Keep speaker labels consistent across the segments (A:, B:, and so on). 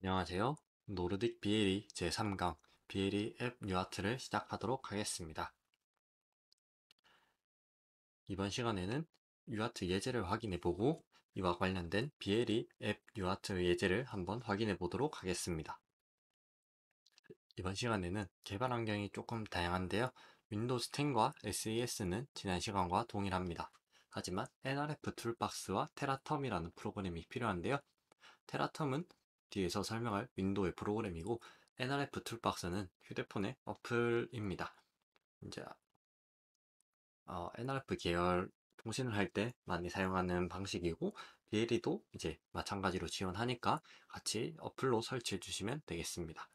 A: 안녕하세요. 노르딕 비에리 제3강 비에리 앱 뉴아트를 시작하도록 하겠습니다. 이번 시간에는 뉴아트 예제를 확인해보고 이와 관련된 비에리 앱 뉴아트 예제를 한번 확인해보도록 하겠습니다. 이번 시간에는 개발 환경이 조금 다양한데요. 윈도우 10과 SES는 지난 시간과 동일합니다. 하지만 NRF 툴박스와 테라텀이라는 프로그램이 필요한데요. 테라텀은 뒤에서 설명할 윈도우의 프로그램이고 NRF 툴박스는 휴대폰의 어플입니다. 이제 어, NRF 계열 통신을 할 때 많이 사용하는 방식이고 BLE도 이제 마찬가지로 지원하니까 같이 어플로 설치해 주시면 되겠습니다.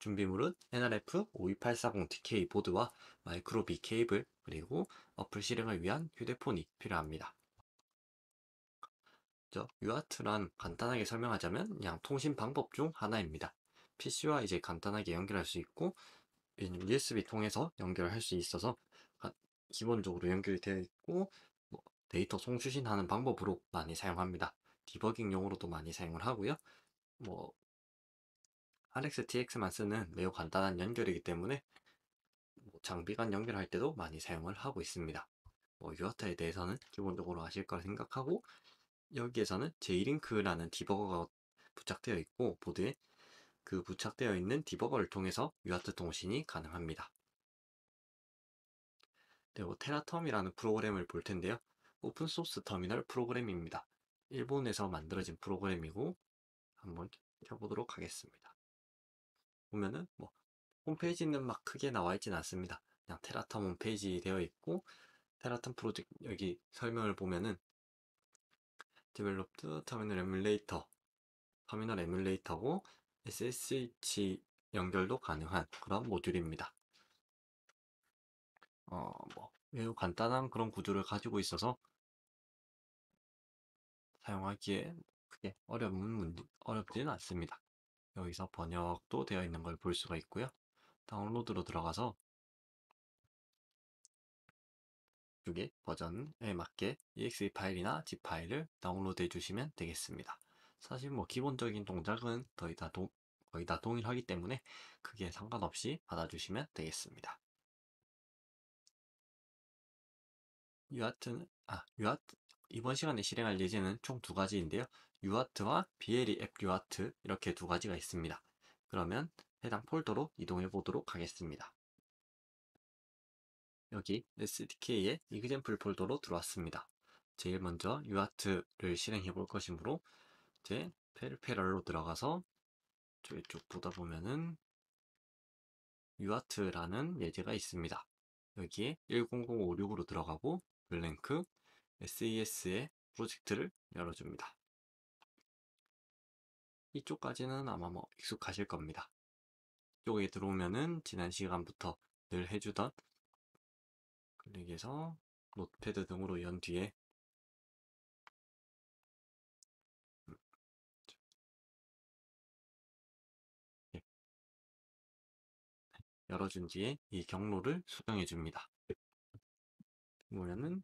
A: 준비물은 NRF 52840TK 보드와 마이크로 B 케이블 그리고 어플 실행을 위한 휴대폰이 필요합니다. 있죠. UART란 간단하게 설명하자면 그냥 통신 방법 중 하나입니다. PC와 이제 간단하게 연결할 수 있고 USB 통해서 연결할 수 있어서 기본적으로 연결이 되어 있고 뭐 데이터 송수신하는 방법으로 많이 사용합니다. 디버깅용으로도 많이 사용을 하고요. 뭐 RX-TX만 쓰는 매우 간단한 연결이기 때문에 뭐 장비간 연결할 때도 많이 사용을 하고 있습니다. 뭐 유아타에 대해서는 기본적으로 아실 거라 생각하고 여기에서는 j l i n k 라는 디버거가 부착되어 있고 보드에 그 부착되어 있는 디버거를 통해서 유아트 통신이 가능합니다. 그리고 네, 뭐 테라텀이라는 프로그램을 볼 텐데요. 오픈소스 터미널 프로그램입니다. 일본에서 만들어진 프로그램이고 한번 켜보도록 하겠습니다. 보면은 뭐 홈페이지는 막 크게 나와 있진 않습니다. 그냥 테라텀 홈페이지 되어 있고 테라텀 프로젝트 여기 설명을 보면은 디벨롭 e 터미널 e d 레이터 터미널 에뮬레이터고 SSH 연결도 가능한 그런 모듈입니다.
B: 어, 뭐, 매우 간단한 그런 구조를 가지고 있어서 사용하기에 크게 어려운 문제, 어렵지는 않습니다. 여기서 번역도 되어 있는 걸 볼 수가 있고요. 다운로드로 들어가서 이게 버전에
A: 맞게 exe 파일이나 zip 파일을 다운로드 해주시면 되겠습니다. 사실 뭐 기본적인
B: 동작은 거의 다, 동, 거의 다 동일하기 때문에 크게 상관없이 받아주시면 되겠습니다. 유아트는 아 유아트 이번 시간에 실행할 예제는 총 두 가지인데요. 유아트와 BLE 앱
A: 유아트 이렇게 두 가지가 있습니다. 그러면 해당 폴더로 이동해 보도록 하겠습니다. 여기 SDK의 example 폴더로 들어왔습니다. 제일 먼저 UART를 실행해 볼 것이므로 이제 페르페럴로 들어가서 저쪽 보다 보면은 UART라는 예제가 있습니다. 여기에 10056으로 들어가고 블랭크
B: SES의 프로젝트를 열어줍니다. 이쪽까지는 아마 뭐 익숙하실 겁니다. 이쪽에 들어오면은 지난
A: 시간부터
B: 늘 해주던 클릭해서 노트패드 등으로 연 뒤에 음, 예. 열어준 뒤에 이 경로를 수정해 줍니다. 보면은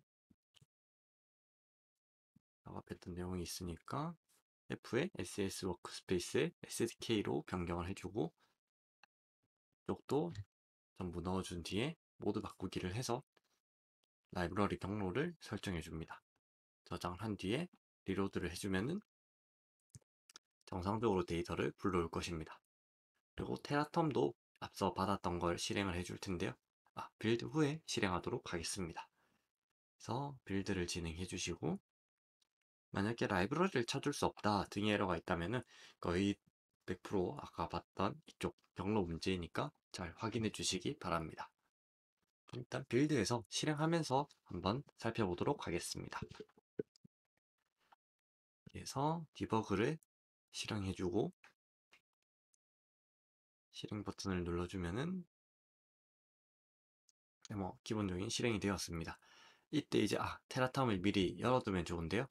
B: 작업했던 내용이 있으니까 F에 SS 워크스페이스에 SDK로 변경을 해주고 이쪽도 전부 넣어준 뒤에 모두 바꾸기를 해서 라이브러리 경로를 설정해 줍니다. 저장한 뒤에 리로드를 해주면
A: 정상적으로 데이터를 불러올 것입니다. 그리고 테라텀도 앞서 받았던 걸 실행을 해 줄 텐데요. 아, 빌드 후에 실행하도록 하겠습니다. 그래서 빌드를 진행해 주시고 만약에 라이브러리를 찾을 수 없다 등의 에러가 있다면 거의 100% 아까 봤던 이쪽 경로 문제이니까 잘 확인해 주시기 바랍니다. 일단 빌드에서 실행하면서 한번 살펴보도록
B: 하겠습니다. 그래서 디버그를 실행해주고 실행 버튼을 눌러주면은 네, 뭐 기본적인 실행이 되었습니다. 이때 이제 아 테라텀을
A: 미리 열어두면 좋은데요.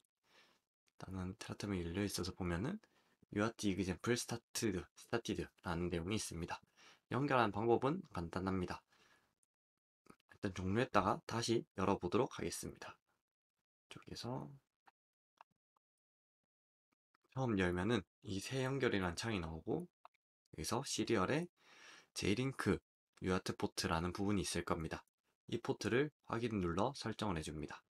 A: 일단은 테라텀이 열려 있어서 보면은 유아 u 이그 e x a m p l e started, 라는 내용이 있습니다. 연결하는 방법은 간단합니다.
B: 일단 종료했다가 다시 열어보도록 하겠습니다. 쪽에서 처음 열면은 이 새 연결이라는 창이 나오고 여기서 시리얼에 j 제이링크 유아트
A: 포트라는 부분이 있을 겁니다. 이 포트를 확인 눌러 설정을 해줍니다.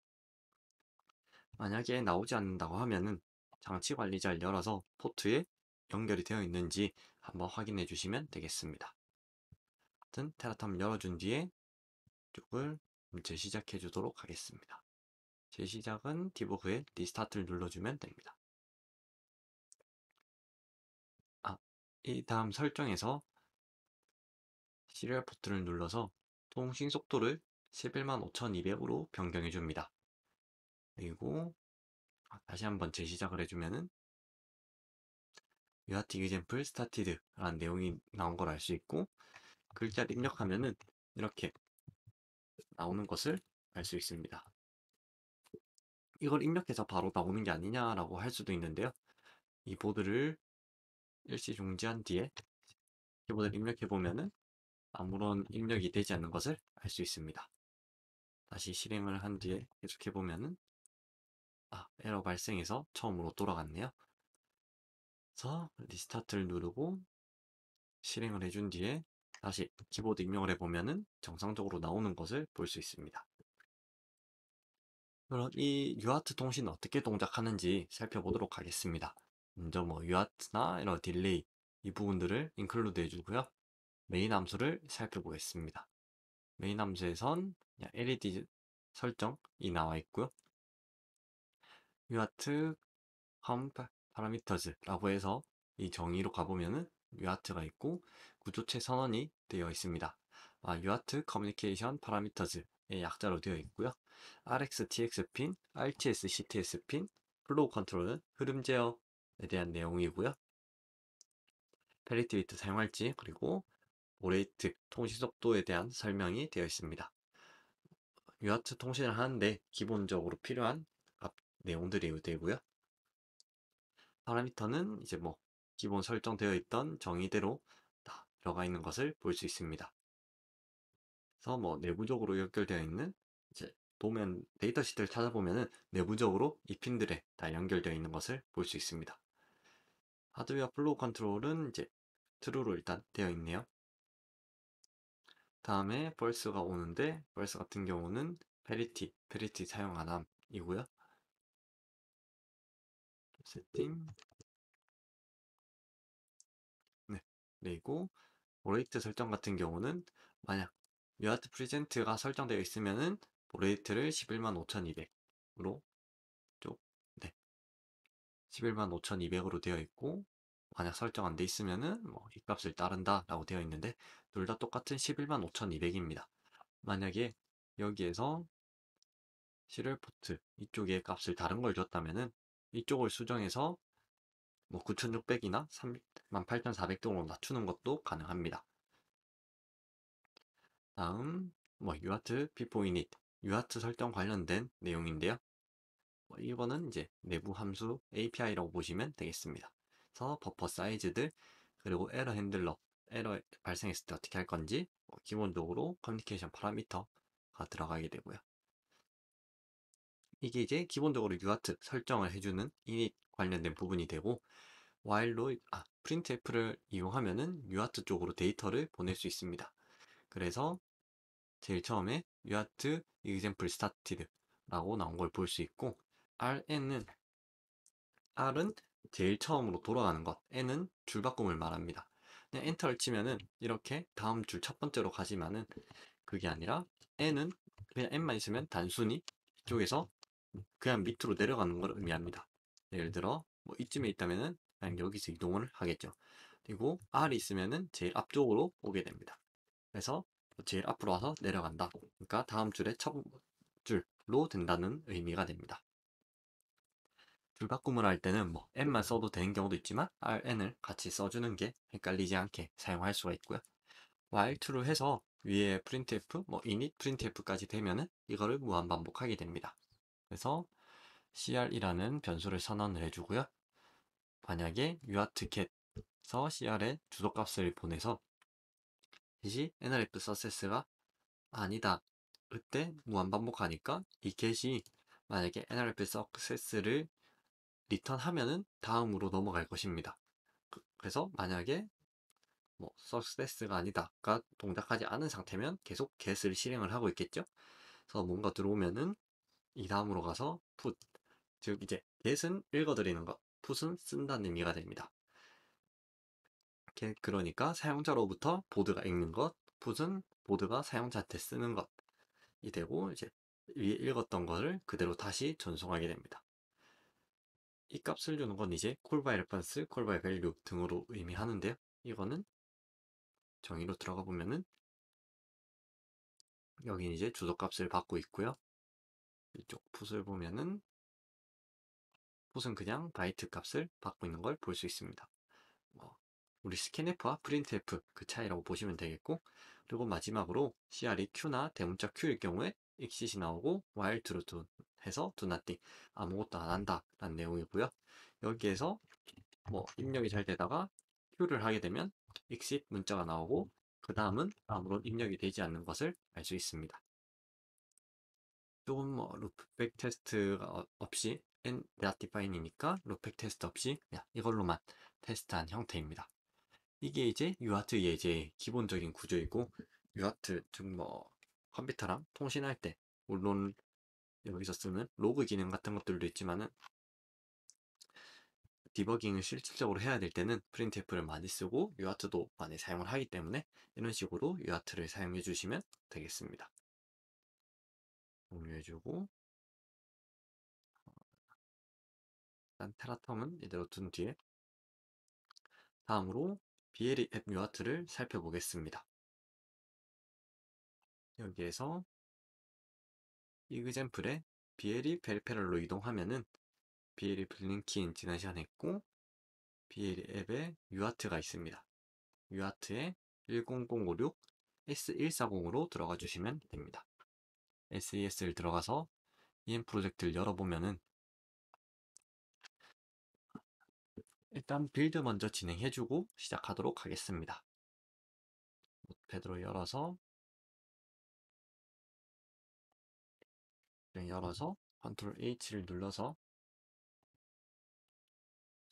A: 만약에 나오지 않는다고 하면은 장치 관리자를 열어서 포트에 연결이 되어 있는지 한번 확인해 주시면 되겠습니다. 하여튼 테라탐
B: 열어준 뒤에 쪽을 재시작해 주도록 하겠습니다. 재시작은 디버그에 리스타트를 눌러주면 됩니다. 아, 이 다음 설정에서 시리얼 포트를 눌러서 통신 속도를 115,200으로 변경해 줍니다. 그리고 아, 다시 한번 재시작을 해주면은
A: 유아 u r e 플 스타티드 라는 내용이 나온 걸 알 수 있고 글자 입력하면은 이렇게 나오는 것을 알 수 있습니다. 이걸 입력해서 바로 나오는 게 아니냐라고 할 수도 있는데요. 이 보드를 일시 중지한 뒤에 키보드를 입력해보면은 아무런 입력이 되지 않는 것을 알 수 있습니다. 다시 실행을 한 뒤에 계속해보면은
B: 아, 에러 발생해서 처음으로 돌아갔네요. 그래서 리스타트를 누르고 실행을 해 준 뒤에 다시 키보드 입력을
A: 해보면 정상적으로 나오는 것을 볼 수 있습니다. 그럼 이 유아트 통신은 어떻게 동작하는지 살펴보도록 하겠습니다. 먼저 뭐 유아트나 이런 딜레이 이 부분들을 인클루드 해주고요. 메인 함수를 살펴보겠습니다. 메인 함수에선 LED 설정이 나와 있고요. 유아트 컴 파라미터즈라고 해서 이 정의로 가보면은 유아트가 있고 구조체 선언이 되어 있습니다. 아, 유아트 커뮤니케이션 파라미터즈의 약자로 되어 있고요. RX, TX 핀, RTS, CTS 핀, 플로우 컨트롤은 흐름 제어에 대한 내용이고요. 페리티 비트 사용할지 그리고 오레이트 통신 속도에 대한 설명이 되어 있습니다. 유아트 통신을 하는데 기본적으로 필요한 내용들이 되고요. 파라미터는 이제 뭐 기본 설정되어 있던 정의대로 다 들어가 있는 것을 볼 수 있습니다. 그래서 뭐 내부적으로 연결되어 있는 이제 도면 데이터 시트를 찾아보면은 내부적으로 이 핀들에 다 연결되어 있는 것을 볼 수 있습니다. 하드웨어 플로우 컨트롤은 이제 트루로 일단 되어 있네요.
B: 다음에 벌스가 오는데 벌스 같은 경우는 페리티, 페리티 사용 하남이고요 세팅, 그리고 레이트 설정 같은 경우는
A: 만약 뮤아트 프리젠트가 설정되어 있으면은 레이트를1 1 5,200으로 쪽, 네. 1 1 5,200으로 되어 있고 만약 설정 안 돼 있으면은 뭐 이 값을 따른다 라고 되어 있는데 둘 다 똑같은 1 1 5,200입니다. 만약에 여기에서 실을 포트 이쪽에 값을 다른 걸 줬다면은 이쪽을 수정해서 뭐 9600이나 38400등으로 낮추는 것도 가능합니다. 다음 뭐 UART 비포 이닛 UART 설정 관련된 내용인데요. 1번은 뭐, 이제 내부 함수 API라고 보시면 되겠습니다. 그래서 버퍼 사이즈들 그리고 에러 핸들러 에러 발생했을 때 어떻게 할 건지 뭐, 기본적으로 커뮤니케이션 파라미터가 들어가게 되고요. 이게 이제 기본적으로 UART 설정을 해주는 이닛 관련된 부분이 되고 while로 아, printf를 이용하면은 UART 쪽으로 데이터를 보낼 수 있습니다. 그래서 제일 처음에 UART example started라고 나온 걸 볼 수 있고 rn은 r은 제일 처음으로 돌아가는 것, n은 줄바꿈을 말합니다. 엔터를 치면은 이렇게 다음 줄 첫 번째로 가지만은 그게 아니라 n은 그냥 n만 있으면 단순히 이쪽에서 그냥 밑으로 내려가는 걸 의미합니다. 예를 들어 뭐 이쯤에 네. 있다면은 나는 여기서 이동을 하겠죠. 그리고 R이 있으면은 제일 앞쪽으로 오게 됩니다. 그래서 뭐 제일 앞으로 와서 내려간다. 그러니까 다음 줄의 첫 줄로 된다는 의미가 됩니다. 줄 바꿈을 할 때는 뭐 n만 써도 되는 경우도 있지만 rn을 같이 써주는 게 헷갈리지 않게 사용할 수가 있고요. while t 로 해서 위에 printf, 뭐 init printf까지 되면은 이거를 무한 반복하게 됩니다. 그래서 cr이라는 변수를 선언을 해주고요. 만약에 유아트켓에서 cr의 주소값을 보내서 다시 nrf 서세스가 아니다. 그때 무한반복하니까 이 겟이 만약에 nrf 서세스를 리턴하면은 다음으로 넘어갈 것입니다. 그, 그래서 만약에 뭐 success가 아니다가 동작하지 않은 상태면 계속 get을 실행을 하고 있겠죠. 그래서 뭔가 들어오면은 이 다음으로 가서 put 즉 이제 get은 읽어드리는 것, put은 쓴다는 의미가 됩니다. 그러니까 사용자로부터 보드가 읽는 것, put은 보드가 사용자한테 쓰는 것 이 되고 이제 위에 읽었던 것을 그대로 다시 전송하게 됩니다. 이 값을 주는 건 이제 callByResponse, callByValue
B: 등으로 의미하는데요. 이거는 정의로 들어가 보면은 여기 이제 주소값을 받고 있고요. 이쪽 p u 풋을 보면은 컷은 그냥 바이트 값을 받고 있는 걸 볼 수 있습니다.
A: 뭐, 우리 스캔F와 프린트F 그 차이라고 보시면 되겠고 그리고 마지막으로 CR이 Q나 대문자 Q일 경우에 x i 시이 나오고 while to do 해서 do nothing 아무것도 안 한다 라는 내용이고요 여기에서 뭐 입력이 잘 되다가 Q를 하게 되면 exit 문자가 나오고 그 다음은 아무런 입력이 되지 않는 것을 알 수 있습니다 조금 뭐 루프백 테스트가 없이 and not define이니까 로펙 테스트 없이 이걸로만 테스트한 형태입니다. 이게 이제 유아트 예제의 기본적인 구조이고 유아트 즉뭐 컴퓨터랑 통신할 때 물론 여기서 쓰는 로그 기능 같은 것들도 있지만은 디버깅을 실질적으로 해야 될 때는 프린트F를 많이 쓰고 유아트도 많이 사용을 하기 때문에 이런 식으로 유아트를 사용해
B: 주시면 되겠습니다. 공유해주고 일단 테라텀은 이대로 둔 뒤에 다음으로 BLE 앱 유아트를 살펴보겠습니다. 여기에서 이그젠플의 비에리 벨페럴로 이동하면은 BLE 블링키인 지난 시간에 했고 BLE
A: 앱에 유아트가 있습니다. 유아트에 10056 S140으로 들어가 주시면 됩니다. SES를 들어가서 EM 프로젝트를
B: 열어보면은 일단 빌드 먼저 진행해주고 시작하도록 하겠습니다. 노트패드로 열어서 네, 열어서 컨트롤 H를 눌러서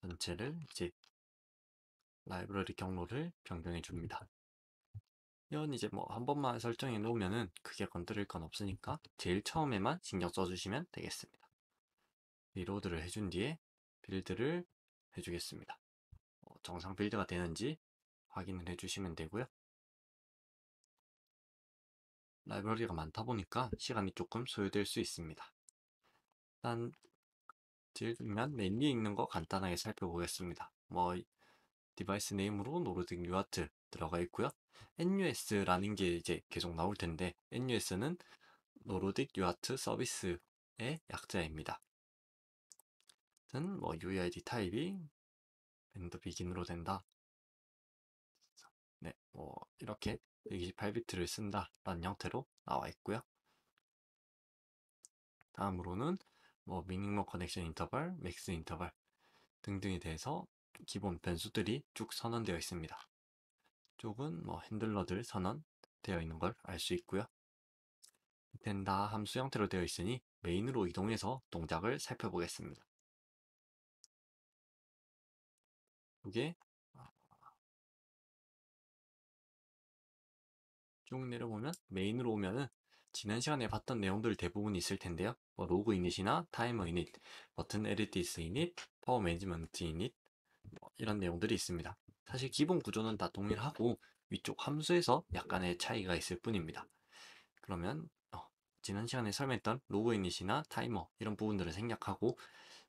B: 전체를 이제 라이브러리 경로를 변경해 줍니다. 이건 이제 뭐 한 번만
A: 설정해 놓으면은 크게 건드릴 건 없으니까 제일 처음에만 신경 써주시면 되겠습니다.
B: 리로드를 해준 뒤에 빌드를 해주겠습니다. 어, 정상 빌드가 되는지 확인을 해주시면 되고요. 라이브러리가 많다 보니까 시간이 조금 소요될 수 있습니다.
A: 일단 제일 지금면 메뉴에 있는 거 간단하게 살펴보겠습니다. 뭐 디바이스 네임으로 노르딕 유아트 들어가 있고요. NUS라는 게 이제 계속 나올 텐데 NUS는 노르딕 유아트 서비스의 약자입니다.
B: 같은 뭐 UID 타입이 밴드 비긴으로 된다. 네, 뭐 이렇게 128비트를 쓴다라는 형태로 나와 있고요. 다음으로는
A: 뭐 미니멈 커넥션 인터벌, 맥스 인터벌 등등에 대해서 기본 변수들이 쭉 선언되어 있습니다. 쪽은 뭐 핸들러들 선언되어 있는 걸
B: 알 수 있고요. 된다 함수 형태로 되어 있으니 메인으로 이동해서 동작을 살펴보겠습니다. 그게 아. 쭉 내려보면 메인으로 오면은 지난 시간에 봤던 내용들 대부분 있을 텐데요. 뭐 로그 이닛이나
A: 타이머 이닛, 버튼 에디티스 이닛, 파워 매니지먼트 이닛 뭐 이런 내용들이 있습니다. 사실 기본 구조는 다 동일하고 위쪽 함수에서 약간의 차이가 있을 뿐입니다. 그러면 어, 지난 시간에 설명했던 로그 이닛이나 타이머 이런 부분들을 생략하고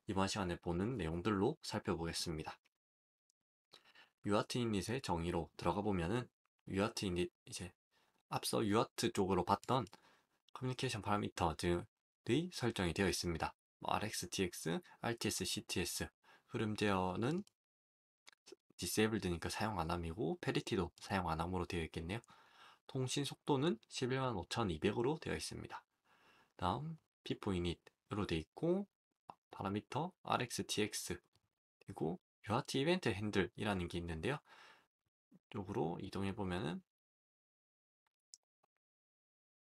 A: 이번 시간에 보는 내용들로 살펴보겠습니다. 유아트 인릿의 정의로 들어가 보면은 유아트 인릿 이제 앞서 유아트 쪽으로 봤던 커뮤니케이션 파라미터 등의 설정이 되어 있습니다. 뭐 RX, TX, RTS, CTS 흐름 제어는 disabled니까 사용 안함이고 페리티도 사용 안함으로 되어 있겠네요. 통신 속도는 115,200으로 되어 있습니다. 다음 P4 인릿으로 되어 있고 파라미터 RX, TX 그리고 유아티 이벤트 핸들이라는
B: 게 있는데요. 이 쪽으로 이동해 보면은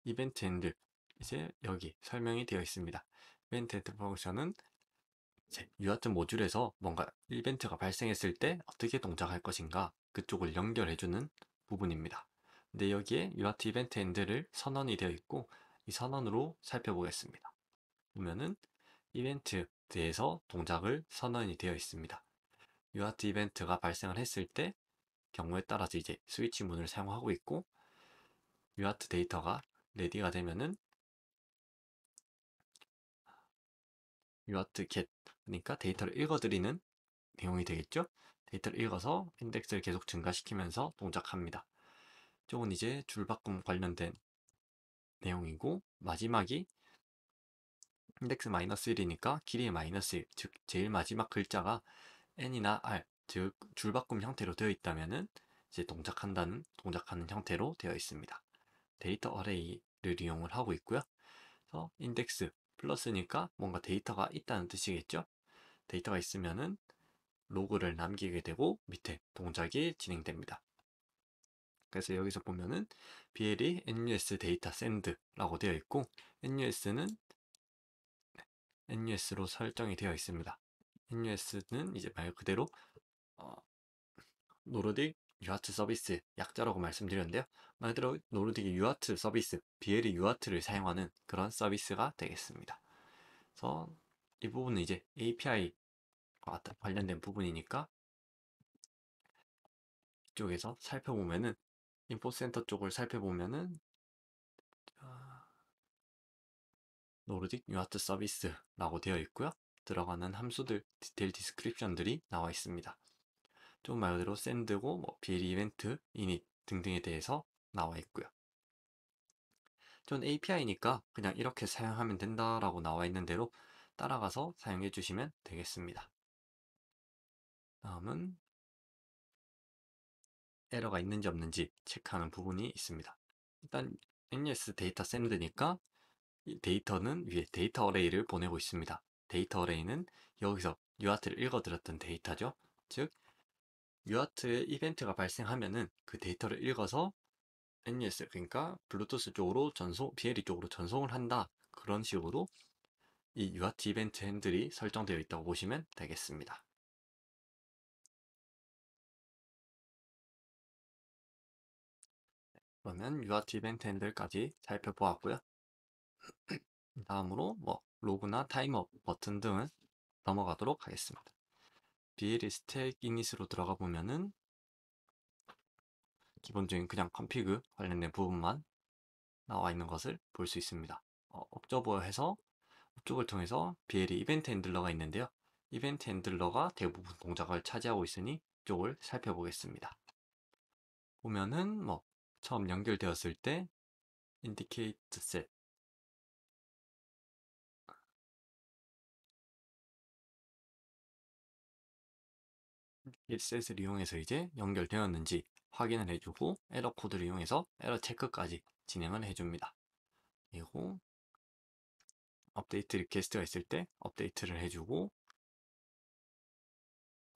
B: 이벤트 핸들 이제 여기 설명이 되어 있습니다. 이벤트 핸들
A: 펑션은 이제 유아트 모듈에서 뭔가 이벤트가 발생했을 때 어떻게 동작할 것인가 그쪽을 연결해주는 부분입니다. 근데 여기에 유아트 이벤트 핸들을 선언이 되어 있고 이 선언으로 살펴보겠습니다. 보면은 이벤트에 대해서 동작을 선언이 되어 있습니다. 유아트 이벤트가 발생을 했을 때 경우에 따라서 이제 스위치 문을 사용하고 있고 유아트
B: 데이터가 레디가 되면은 유아트 get 그러니까 데이터를 읽어드리는 내용이 되겠죠 데이터를
A: 읽어서 인덱스를 계속 증가시키면서 동작합니다 이쪽은 이제 줄바꿈 관련된 내용이고 마지막이 인덱스 마이너스 1이니까 길이의 마이너스 1, 즉 제일 마지막 글자가 n이나 r 즉 줄바꿈 형태로 되어 있다면은 이제 동작한다는 동작하는 형태로 되어 있습니다. 데이터 어레이를 이용을 하고 있고요. 그래서 인덱스 플러스니까 뭔가 데이터가 있다는 뜻이겠죠. 데이터가 있으면은 로그를 남기게 되고 밑에 동작이 진행됩니다. 그래서 여기서 보면은 BL이 NUS 데이터 샌드라고 되어 있고 NUS는 NUS로 설정이 되어 있습니다. NUS는 이제 말 그대로 어, 노르딕 유아트 서비스 약자라고 말씀드렸는데요. 말 그대로 노르딕의 유아트 서비스, BL의 유아트를 사용하는 그런 서비스가 되겠습니다. 그래서 이 부분은 이제 API와 관련된 부분이니까
B: 이쪽에서 살펴보면은 인포센터 쪽을 살펴보면은 아, 노르딕 유아트 서비스라고
A: 되어 있고요. 들어가는 함수들, 디테일 디스크립션들이 나와 있습니다. 좀 말 그대로 샌드고 뭐 비엘 이벤트, 이닛 등등에 대해서 나와 있고요. 전 API니까 그냥 이렇게 사용하면 된다라고 나와 있는 대로
B: 따라가서 사용해 주시면 되겠습니다. 다음은 에러가 있는지 없는지 체크하는 부분이 있습니다. 일단
A: NS 데이터 샌드니까 데이터는 위에 데이터 어레이를 보내고 있습니다. 데이터 어레이는 여기서 유아트를 읽어드렸던 데이터죠. 즉 유아트의 이벤트가 발생하면은 그 데이터를 읽어서 NUS 그러니까 블루투스 쪽으로 전송, BLE 쪽으로 전송을 한다. 그런 식으로 이 UART 이벤트
B: 핸들이 설정되어 있다고 보시면 되겠습니다. 그러면 UART 이벤트 핸들까지 살펴보았고요. 다음으로 뭐 로그나 타임업
A: 버튼 등은 넘어가도록 하겠습니다. BLE 스택 이닛으로 들어가 보면은 기본적인 그냥 컴피그 관련된 부분만 나와 있는 것을 볼 수 있습니다. 어, 업저버에서 업저을 통해서 BLE 이벤트 핸들러가 있는데요. 이벤트 핸들러가 대부분 동작을 차지하고 있으니 이쪽을
B: 살펴보겠습니다. 보면은 뭐 처음 연결되었을 때 indicate set 1셋을 이용해서 이제 연결되었는지 확인을 해주고 에러 코드를 이용해서 에러 체크까지 진행을 해줍니다. 그리고 업데이트 리퀘스트가 있을 때 업데이트를 해주고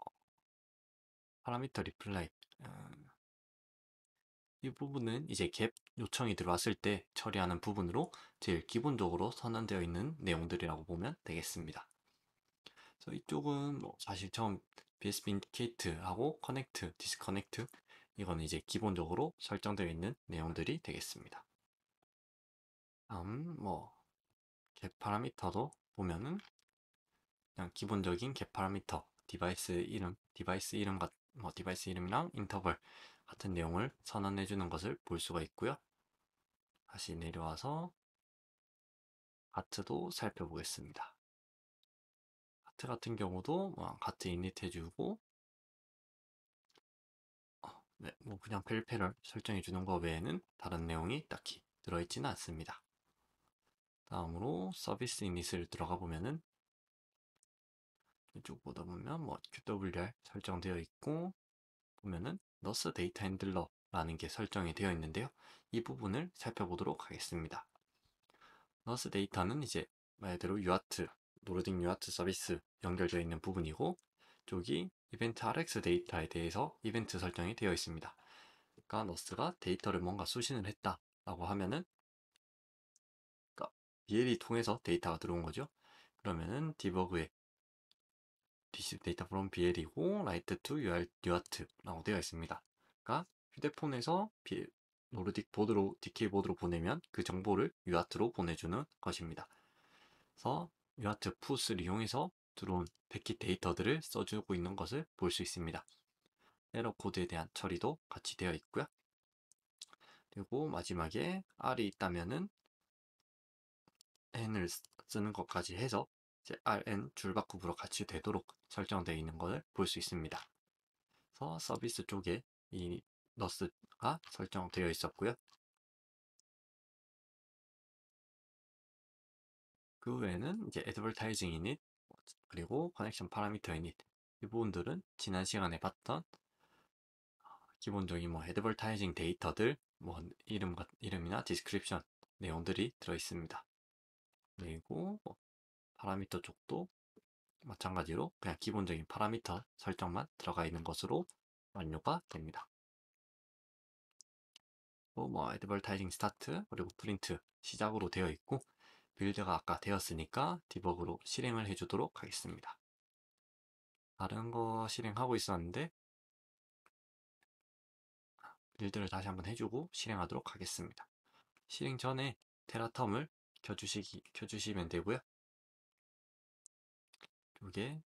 B: 어, 파라미터 리플라이 어, 이 부분은 이제 갭 요청이 들어왔을
A: 때 처리하는 부분으로 제일 기본적으로 선언되어 있는 내용들이라고 보면 되겠습니다. 그래서 이쪽은 뭐 사실 처음 BSB Indicate하고 Connect, Disconnect 이거는 이제 기본적으로 설정되어 있는 내용들이 되겠습니다. 다음 뭐갭 파라미터도 보면은 그냥 기본적인 갭 파라미터 디바이스 이름, 디바이스 이름 같, 뭐 디바이스 이름이랑 인터벌 같은 내용을 선언해 주는 것을 볼 수가 있고요.
B: 다시 내려와서 아트도 살펴보겠습니다. 이니트 같은 경우도 뭐 같은 이니트 해주고 어, 네, 뭐 그냥 펠페를 설정해 주는 것 외에는 다른 내용이 딱히
A: 들어있지는 않습니다. 다음으로 서비스 이닛을 들어가 보면은 이쪽 보다 보면 뭐 QWR 설정되어 있고 보면은 nurse data 스 a 이터핸 e r 라는게 설정이 되어 있는데요. 이 부분을 살펴보도록 하겠습니다. n 너 d a t a 는 이제 말대로유아 t 노르딕 유아트 서비스 연결되어 있는 부분이고 쪽이 이벤트 RX 데이터에 대해서 이벤트 설정이 되어 있습니다. 그러니까 너스가 데이터를 뭔가 수신을 했다 라고 하면은 그러니까 BL이 통해서 데이터가 들어온 거죠. 그러면은 디버그에 receive data from BL이고 write to UART 라고 되어 있습니다. 그러니까 휴대폰에서 BL, 노르딕 보드로 DK 보드로 보내면 그 정보를 UART로 보내주는 것입니다. 그래서 유아트 푸스를 이용해서 들어온 백기 데이터들을 써주고 있는 것을 볼 수 있습니다. 에러 코드에 대한 처리도 같이 되어 있고요. 그리고 마지막에 R이 있다면은 N을 쓰는 것까지 해서 이제 Rn 줄바꿉으로 같이 되도록 설정되어 있는 것을 볼 수 있습니다. 그래서
B: 서비스 쪽에 이 너스가 설정되어 있었고요. 그 외에는 이제 advertising init 그리고 커넥션 파라미터 init 이 부분들은 지난 시간에 봤던
A: 아, 기본적인 뭐 advertising 데이터들 뭐 이름 이름이나 description 내용들이 들어 있습니다. 그리고 뭐 파라미터 쪽도 마찬가지로 그냥 기본적인 파라미터 설정만 들어가 있는 것으로 완료가 됩니다. 뭐 advertising start 그리고 print 시작으로 되어 있고 빌드가 아까 되었으니까 디버그로 실행을
B: 해주도록 하겠습니다. 다른 거 실행하고 있었는데 빌드를 다시 한번 해주고 실행하도록 하겠습니다. 실행 전에 테라텀을 켜주시기, 켜주시면 되고요. 이게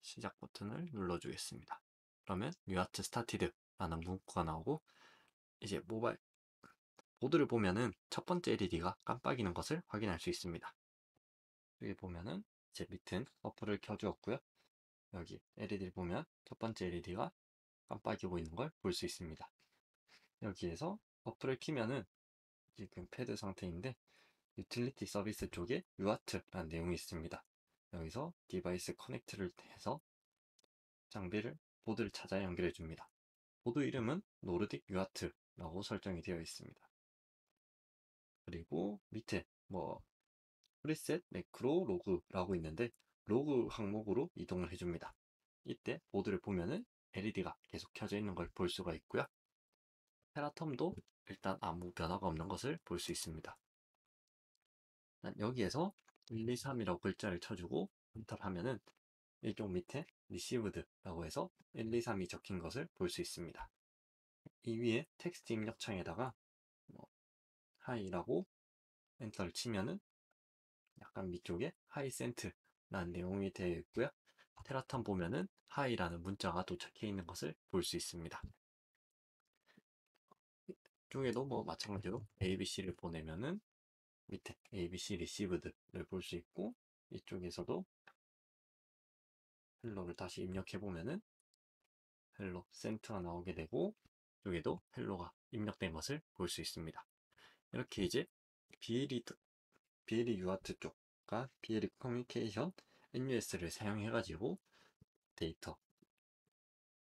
B: 시작 버튼을 눌러주겠습니다. 그러면 뉴아트 스타티드라는 문구가 나오고 이제 모바일
A: 보드를 보면은 첫 번째 LED가 깜빡이는 것을 확인할 수 있습니다. 여기 보면은 제 밑은 어플을 켜주었고요. 여기 LED를 보면 첫 번째 LED가 깜빡이고 있는 걸 볼 수 있습니다. 여기에서 어플을 키면은 지금 패드 상태인데 유틸리티 서비스 쪽에 유아 t 라는 내용이 있습니다. 여기서 디바이스 커넥트를 해서 장비를
B: 보드를 찾아 연결해 줍니다. 보드 이름은 노르딕 유아 t 라고 설정이 되어 있습니다. 그리고 밑에 뭐 프리셋 매크로 로그라고 있는데 로그 항목으로 이동을 해줍니다. 이때 모드를 보면은
A: LED가 계속 켜져 있는 걸 볼 수가 있고요. 테라텀도 일단 아무 변화가 없는 것을 볼 수 있습니다. 여기에서 1, 2, 3이라고 글자를 쳐주고 엔터를 하면은 이쪽 밑에 리시브드라고 해서
B: 1, 2, 3이 적힌 것을 볼 수 있습니다. 이 위에 텍스트 입력창에다가 하이라고 엔터를 치면은 약간 밑쪽에
A: 하이센트 라는 내용이 되어 있고요. 테라탄 보면은 하이라는 문자가 도착해 있는 것을 볼 수 있습니다. 이쪽에도뭐
B: 마찬가지로 ABC를 보내면은 밑에 ABC 리시브드를 볼 수 있고 이쪽에서도 헬로를 다시 입력해 보면은 헬로 센트가 나오게 되고 이쪽에도 헬로가 입력된 것을 볼 수
A: 있습니다. 이렇게 이제 BLE, BLE UART 쪽과 BLE 커뮤니케이션 NUS를 사용해가지고 데이터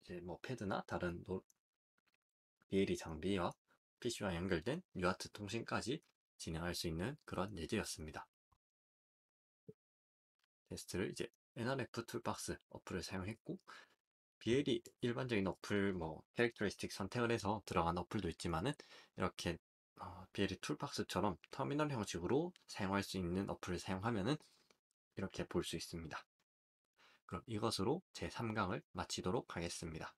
A: 이제 뭐 패드나 다른 노, BLE 장비와 PC와 연결된 UART 통신까지 진행할 수 있는 그런 예제였습니다. 테스트를 이제 NRF 툴박스 어플을 사용했고 BLE 일반적인 어플 뭐 캐릭터리스틱 선택을 해서 들어간 어플도 있지만은 이렇게 어, b l 툴박스처럼 터미널 형식으로 사용할 수 있는 어플을 사용하면은
B: 이렇게 볼 수 있습니다. 그럼 이것으로 제3강을 마치도록 하겠습니다.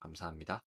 B: 감사합니다.